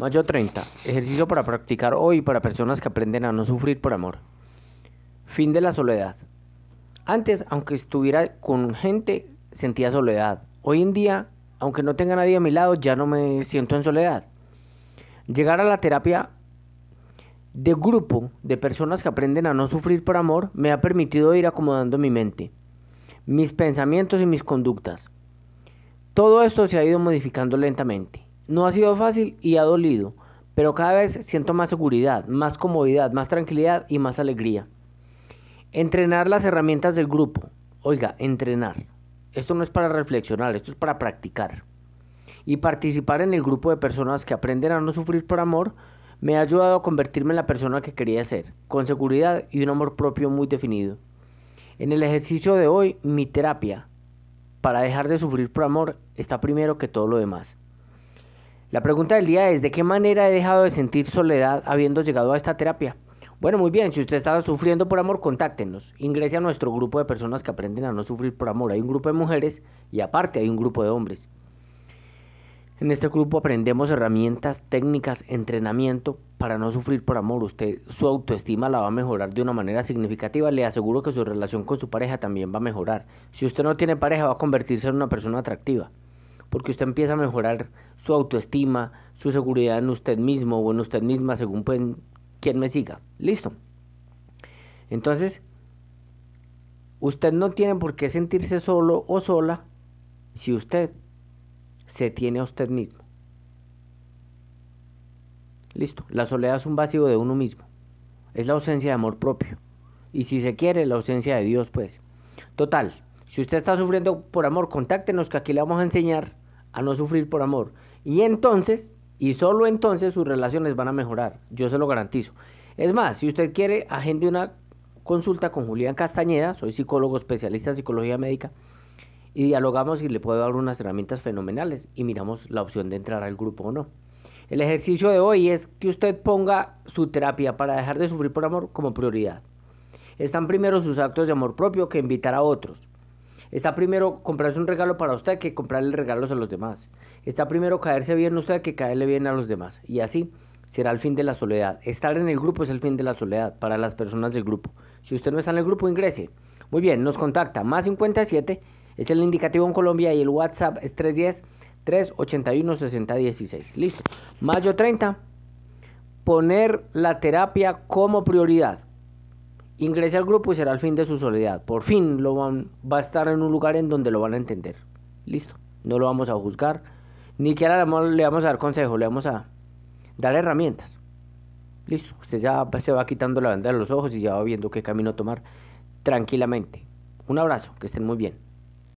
Mayo 30. Ejercicio para practicar hoy para personas que aprenden a no sufrir por amor. Fin de la soledad. Antes, aunque estuviera con gente, sentía soledad. Hoy en día, aunque no tenga nadie a mi lado, ya no me siento en soledad. Llegar a la terapia de grupo de personas que aprenden a no sufrir por amor me ha permitido ir acomodando mi mente, mis pensamientos y mis conductas. Todo esto se ha ido modificando lentamente. No ha sido fácil y ha dolido, pero cada vez siento más seguridad, más comodidad, más tranquilidad y más alegría. Entrenar las herramientas del grupo. Oiga, entrenar. Esto no es para reflexionar, esto es para practicar. Y participar en el grupo de personas que aprenden a no sufrir por amor me ha ayudado a convertirme en la persona que quería ser, con seguridad y un amor propio muy definido. En el ejercicio de hoy, mi terapia para dejar de sufrir por amor está primero que todo lo demás. La pregunta del día es, ¿de qué manera he dejado de sentir soledad habiendo llegado a esta terapia? Bueno, muy bien, si usted está sufriendo por amor, contáctenos. Ingrese a nuestro grupo de personas que aprenden a no sufrir por amor. Hay un grupo de mujeres y aparte hay un grupo de hombres. En este grupo aprendemos herramientas, técnicas, entrenamiento para no sufrir por amor. Usted su autoestima la va a mejorar de una manera significativa. Le aseguro que su relación con su pareja también va a mejorar. Si usted no tiene pareja, va a convertirse en una persona atractiva porque usted empieza a mejorar su autoestima, su seguridad en usted mismo o en usted misma, según pues, quien me siga. Listo. Entonces, usted no tiene por qué sentirse solo o sola si usted se tiene a usted mismo. Listo. La soledad es un vacío de uno mismo. Es la ausencia de amor propio. Y si se quiere, la ausencia de Dios, pues. Total. Si usted está sufriendo por amor, contáctenos que aquí le vamos a enseñar a no sufrir por amor. Y entonces, y solo entonces, sus relaciones van a mejorar. Yo se lo garantizo. Es más, si usted quiere, agende una consulta con Julián Castañeda, soy psicólogo especialista en psicología médica, y dialogamos y le puedo dar unas herramientas fenomenales y miramos la opción de entrar al grupo o no. El ejercicio de hoy es que usted ponga su terapia para dejar de sufrir por amor como prioridad. Están primero sus actos de amor propio que invitar a otros. Está primero comprarse un regalo para usted que comprarle regalos a los demás. Está primero caerse bien usted que caerle bien a los demás. Y así será el fin de la soledad. Estar en el grupo es el fin de la soledad para las personas del grupo. Si usted no está en el grupo, ingrese. Muy bien, nos contacta más 57, es el indicativo en Colombia y el WhatsApp es 310-381-6016. Listo. Mayo 30, poner la terapia como prioridad. Ingrese al grupo y será el fin de su soledad. Por fin lo van, va a estar en un lugar en donde lo van a entender. Listo. No lo vamos a juzgar. Ni que ahora le vamos a dar consejo, le vamos a dar herramientas. Listo. Usted ya se va quitando la venda de los ojos y ya va viendo qué camino tomar tranquilamente. Un abrazo, que estén muy bien.